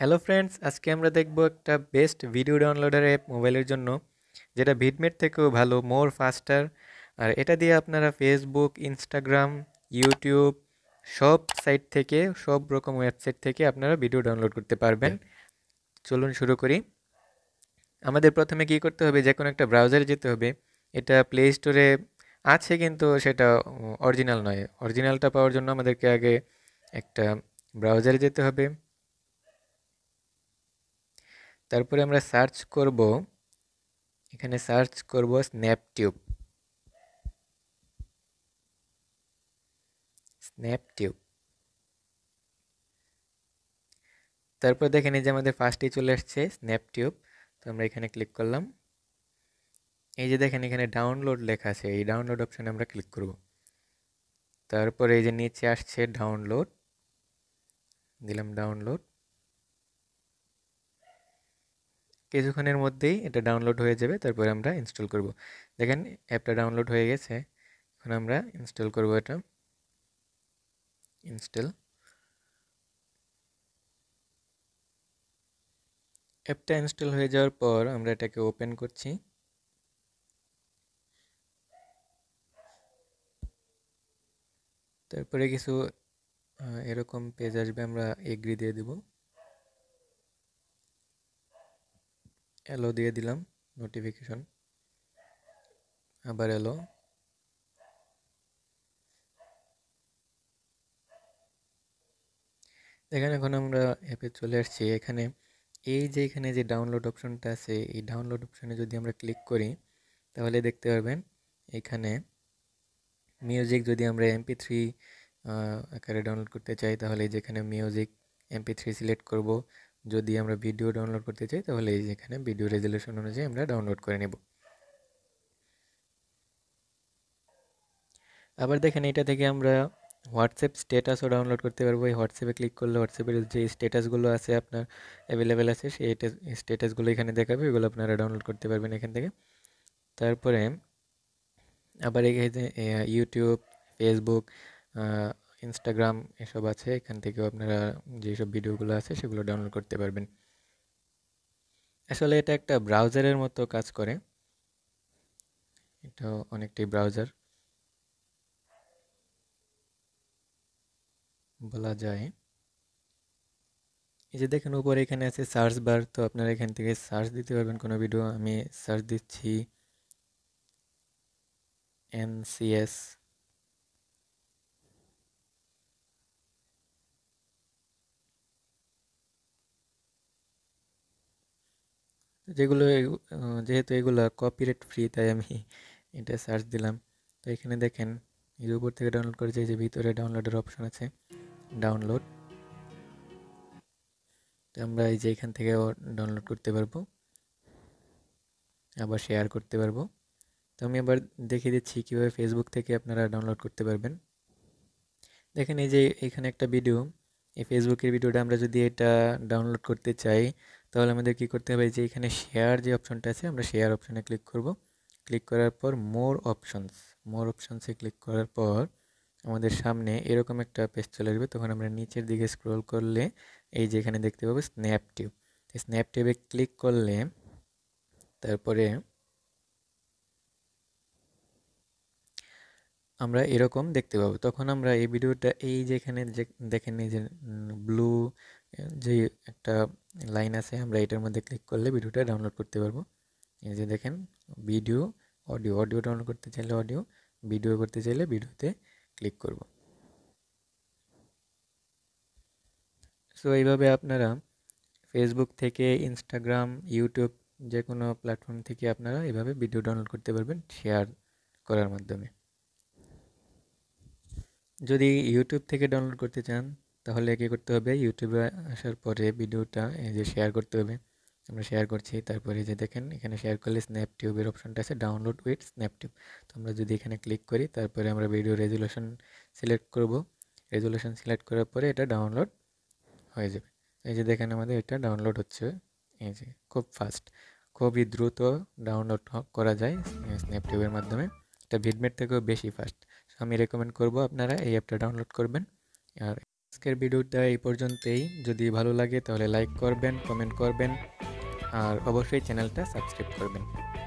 hello friends আজকে আমরা দেখবো একটা বেস্ট ভিডিও ডাউনলোডার অ্যাপ মোবাইলের জন্য যেটা ভিডমেট থেকেও ভালো মোর ফাস্টার আর এটা দিয়ে আপনারা ফেসবুক ইনস্টাগ্রাম ইউটিউব সব সাইট থেকে সব রকম ওয়েবসাইট থেকে আপনারা ভিডিও ডাউনলোড করতে পারবেন চলুন শুরু করি আমাদের প্রথমে কি করতে হবে যে কোনো একটা ব্রাউজারে যেতে হবে এটা প্লে স্টোরে আছে কিন্তু সেটা অরিজিনাল নয় অরিজিনালটা পাওয়ার জন্য আমাদেরকে আগে একটা ব্রাউজারে যেতে হবে তারপরে আমরা সার্চ করব এখানে সার্চ করব স্ন্যাপটিউব স্ন্যাপটিউব তারপর দেখেন এই যে আমাদের ফার্স্টেই চলে আসছে স্ন্যাপটিউব তো আমরা এখানে ক্লিক করলাম এই যে দেখেন এখানে ডাউনলোড লেখা আছে এই ডাউনলোড অপশানে আমরা ক্লিক করব তারপরে এই যে নিচে আসছে ডাউনলোড দিলাম ডাউনলোড কিছুক্ষণের মধ্যেই এটা ডাউনলোড হয়ে যাবে তারপরে আমরা ইনস্টল করব দেখেন অ্যাপটা ডাউনলোড হয়ে গেছে এখন আমরা ইনস্টল করব এটা ইনস্টল অ্যাপটা ইনস্টল হয়ে যাওয়ার পর আমরা এটাকে ওপেন করছি তারপরে কিছু এরকম পেজ আসবে আমরা এগ্রি দিয়ে দেবো এলো দিয়ে দিলাম নোটিফিকেশন আবার এলো দেখেন এখন আমরা অ্যাপে চলে আসছি এখানে এই যে এখানে যে ডাউনলোড অপশনটা আছে এই ডাউনলোড অপশনে যদি আমরা ক্লিক করি তাহলে দেখতে পারবেন এখানে মিউজিক যদি আমরা এমপি থ্রি আকারে ডাউনলোড করতে চাই তাহলে যেখানে মিউজিক এমপি থ্রি সিলেক্ট করবো যদি আমরা ভিডিও ডাউনলোড করতে চাই তাহলে এই যেখানে ভিডিও রেজুলেশন অনুযায়ী আমরা ডাউনলোড করে নেব আবার দেখেন এটা থেকে আমরা হোয়াটসঅ্যাপ স্ট্যাটাসও ডাউনলোড করতে পারবো এই হোয়াটসঅ্যাপে ক্লিক করলে হোয়াটসঅ্যাপের যে স্ট্যাটাসগুলো আছে আপনার অ্যাভেলেবেল আছে সেই স্ট্যাটাসগুলো এখানে দেখাবে ওইগুলো আপনারা ডাউনলোড করতে পারবেন এখান থেকে তারপরে আবার এখানে ইউটিউব ফেসবুক ইনস্টাগ্রাম এসব আছে এখান থেকেও আপনারা যেসব ভিডিওগুলো আছে সেগুলো ডাউনলোড করতে পারবেন আসলে এটা একটা ব্রাউজারের মতো কাজ করে এটা অনেকটাই ব্রাউজার বলা যায় এই যে দেখেন উপরে এখানে আছে সার্চ বার তো আপনারা এখান থেকে সার্চ দিতে পারবেন কোনো ভিডিও আমি সার্চ দিচ্ছি এনসিএস যেগুলো যেহেতু এগুলো কপিরাইট ফ্রি তাই আমি এটা সার্চ দিলাম তো এখানে দেখেন এর উপর থেকে ডাউনলোড করেছে যে ভিতরে ডাউনলোডের অপশন আছে ডাউনলোড তো আমরা এই যে এখান থেকে ডাউনলোড করতে পারবো আবার শেয়ার করতে পারবো তো আমি আবার দেখিয়ে দিচ্ছি কীভাবে ফেসবুক থেকে আপনারা ডাউনলোড করতে পারবেন দেখেন এই যে এখানে একটা ভিডিও এই ফেসবুকের ভিডিওটা আমরা যদি এটা ডাউনলোড করতে চাই তাহলে আমাদের কি করতে হবে যে এখানে শেয়ার যে অপশনটা আছে আমরা শেয়ার অপশনে ক্লিক করব ক্লিক করার পর মোর অপশনস মোর অপশনসে ক্লিক করার পর আমাদের সামনে এরকম একটা পেজ চলে আসবে তখন আমরা নিচের দিকে স্ক্রল করলে এই যে এখানে দেখতে পাবো স্ন্যাপটিউব স্ন্যাপটিউবে ক্লিক করলে তারপরে আমরা এরকম দেখতে পাবো তখন আমরা এই ভিডিওটা এই যেখানে যে দেখেন এই যে ব্লু যে একটা লাইন আছে আমরা এটার মধ্যে ক্লিক করলে ভিডিওটা ডাউনলোড করতে পারবো এই যে দেখেন ভিডিও অডিও অডিও ডাউনলোড করতে চাইলে অডিও ভিডিও করতে চাইলে ভিডিওতে ক্লিক করব সো এইভাবে আপনারা ফেসবুক থেকে ইনস্টাগ্রাম ইউটিউব যে কোনো প্ল্যাটফর্ম থেকে আপনারা এভাবে ভিডিও ডাউনলোড করতে পারবেন শেয়ার করার মাধ্যমে যদি ইউটিউব থেকে ডাউনলোড করতে চান তাহলে কী করতে হবে ইউটিউবে আসার পরে ভিডিওটা এই যে শেয়ার করতে হবে আমরা শেয়ার করছি তারপরে যে দেখেন এখানে শেয়ার করলে স্ন্যাপটিউবের অপশনটা আছে ডাউনলোড উইথ স্ন্যাপটিউব তো আমরা যদি এখানে ক্লিক করি তারপরে আমরা ভিডিও রেজুলেশন সিলেক্ট করব রেজুলেশন সিলেক্ট করার পরে এটা ডাউনলোড হয়ে যাবে এই যে দেখেন আমাদের এটা ডাউনলোড হচ্ছে এই যে খুব ফাস্ট খুবই দ্রুত ডাউনলোড করা যায় স্ন্যাপটিউবের মাধ্যমে এটা ভিডমেট থেকেও বেশি ফাস্ট আমি রেকমেন্ড করব আপনারা এই অ্যাপটা ডাউনলোড করবেন আর আজকের ভিডিওটা এই পর্যন্তই যদি ভালো লাগে তাহলে লাইক করবেন কমেন্ট করবেন আর অবশ্যই চ্যানেলটা সাবস্ক্রাইব করবেন